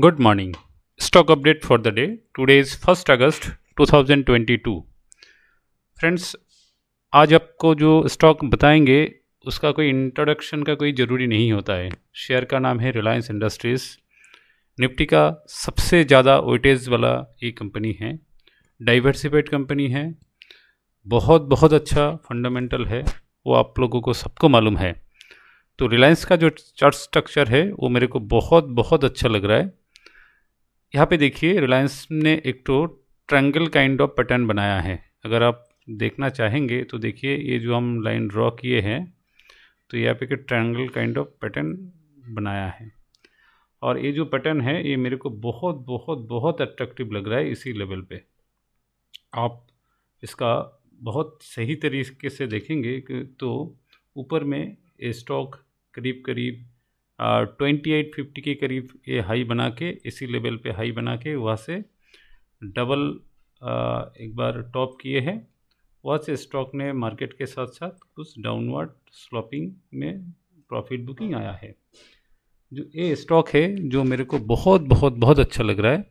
Good morning stock update for the day today is first August 2022. Friends आज आपको जो stock बताएंगे उसका कोई इंट्रोडक्शन का कोई ज़रूरी नहीं होता है शेयर का नाम है रिलायंस इंडस्ट्रीज़ निफ्टी का सबसे ज़्यादा वेटेज वाला ये कंपनी है डाइवर्सिफाइड कंपनी है बहुत बहुत अच्छा फंडामेंटल है वो आप लोगों को सबको मालूम है तो रिलायंस का जो चार्ट स्ट्रक्चर है वो मेरे को बहुत बहुत अच्छा लग रहा है यहाँ पे देखिए रिलायंस ने एक तो ट्रैंगल काइंड ऑफ पैटर्न बनाया है अगर आप देखना चाहेंगे तो देखिए ये जो हम लाइन ड्रॉ किए हैं तो यहाँ पे एक ट्रैंगल काइंड ऑफ पैटर्न बनाया है और ये जो पैटर्न है ये मेरे को बहुत बहुत बहुत अट्रैक्टिव लग रहा है इसी लेवल पे आप इसका बहुत सही तरीके से देखेंगे तो ऊपर में ये स्टॉक करीब करीब ट्वेंटी एट फिफ्टी के करीब ये हाई बना के इसी लेवल पे हाई बना के वहाँ से डबल एक बार टॉप किए हैं वहाँ से स्टॉक ने मार्केट के साथ साथ कुछ डाउनवर्ड स्लॉपिंग में प्रॉफिट बुकिंग आया है जो ये स्टॉक है जो मेरे को बहुत बहुत बहुत अच्छा लग रहा है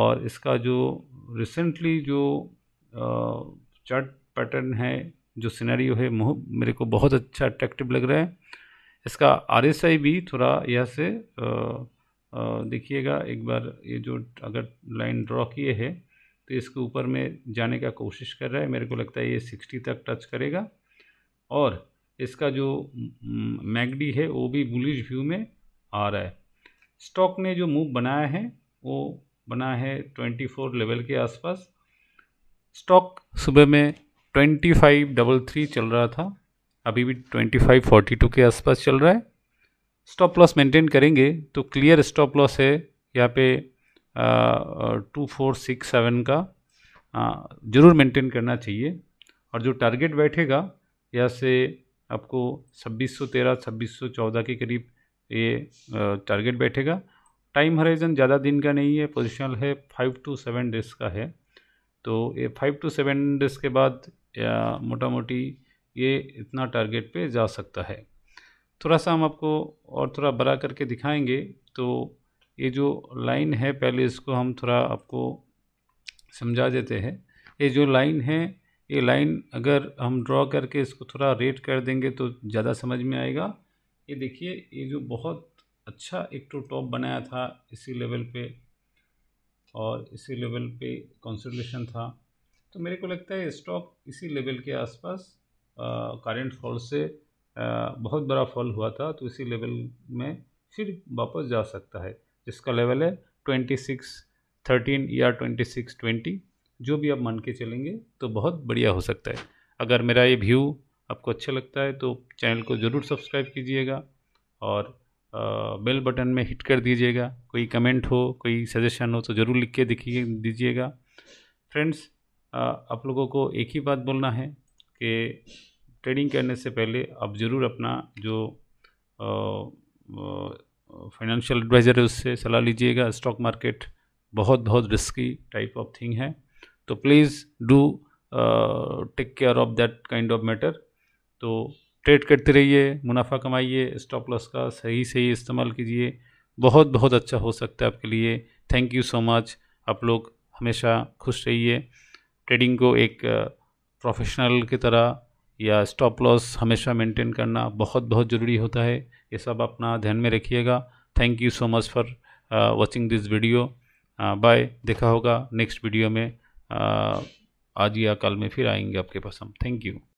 और इसका जो रिसेंटली जो चार्ट पैटर्न है जो सिनेरियो है मेरे को बहुत अच्छा अट्रैक्टिव लग रहा है इसका आर भी थोड़ा यहाँ से देखिएगा एक बार ये जो अगर लाइन ड्रॉ किए है तो इसके ऊपर में जाने का कोशिश कर रहा है मेरे को लगता है ये सिक्सटी तक टच करेगा और इसका जो मैगडी है वो भी बुलिश व्यू में आ रहा है स्टॉक ने जो मूव बनाया है वो बना है 24 लेवल के आसपास स्टॉक सुबह में डबल थ्री चल रहा था अभी भी 2542 के आसपास चल रहा है स्टॉप लॉस मेंटेन करेंगे तो क्लियर स्टॉप लॉस है यहाँ पे टू फोर सिक्स सेवन का ज़रूर मेंटेन करना चाहिए और जो टारगेट बैठेगा यहाँ से आपको 2613 2614 के करीब ये टारगेट बैठेगा टाइम हराइजन ज़्यादा दिन का नहीं है पोजिशनल है फाइव टू सेवन डेज का है तो ये फाइव टू सेवन डेज के बाद मोटा मोटी ये इतना टारगेट पे जा सकता है थोड़ा सा हम आपको और थोड़ा बड़ा करके दिखाएंगे तो ये जो लाइन है पहले इसको हम थोड़ा आपको समझा देते हैं ये जो लाइन है ये लाइन अगर हम ड्रॉ करके इसको थोड़ा रेट कर देंगे तो ज़्यादा समझ में आएगा ये देखिए ये जो बहुत अच्छा एक टू तो टॉप बनाया था इसी लेवल पे और इसी लेवल पे कंसोलिडेशन था तो मेरे को लगता है स्टॉक इसी लेवल के आसपास करेंट फॉल से बहुत बड़ा फॉल हुआ था तो इसी लेवल में फिर वापस जा सकता है जिसका लेवल है ट्वेंटी सिक्स थर्टीन या ट्वेंटी सिक्स ट्वेंटी जो भी आप मान के चलेंगे तो बहुत बढ़िया हो सकता है अगर मेरा ये व्यू आपको अच्छा लगता है तो चैनल को ज़रूर सब्सक्राइब कीजिएगा और बेल बटन में हिट कर दीजिएगा कोई कमेंट हो कोई सजेशन हो तो ज़रूर लिख के दिखिए दीजिएगा फ्रेंड्स आप लोगों को एक ही बात बोलना है कि ट्रेडिंग करने से पहले आप ज़रूर अपना जो फाइनेंशियल एडवाइज़र है उससे सलाह लीजिएगा स्टॉक मार्केट बहुत बहुत रिस्की टाइप ऑफ थिंग है तो please do take care of that kind of matter तो ट्रेड करते रहिए मुनाफा कमाइए स्टॉप लॉस का सही सही इस्तेमाल कीजिए बहुत बहुत अच्छा हो सकता है आपके लिए थैंक यू सो मच आप लोग हमेशा खुश रहिए ट्रेडिंग को एक प्रोफेशनल की तरह या स्टॉप लॉस हमेशा मेंटेन करना बहुत बहुत ज़रूरी होता है ये सब अपना ध्यान में रखिएगा thank you so much for watching this video bye देखा होगा नेक्स्ट वीडियो में uh, आज या कल में फिर आएंगे आपके पास हम थैंक यू